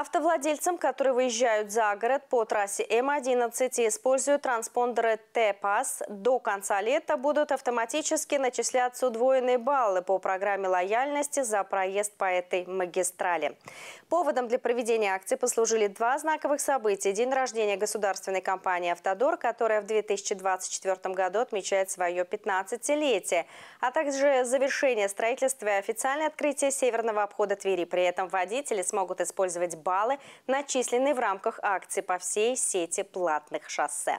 Автовладельцам, которые выезжают за город по трассе М11 и используют транспондеры Т-Пас, до конца лета будут автоматически начисляться удвоенные баллы по программе лояльности за проезд по этой магистрали. Поводом для проведения акции послужили два знаковых события. День рождения государственной компании «Автодор», которая в 2024 году отмечает свое 15-летие, а также завершение строительства и официальное открытие северного обхода Твери. При этом водители смогут использовать баллы баллы, начисленные в рамках акции по всей сети платных шоссе.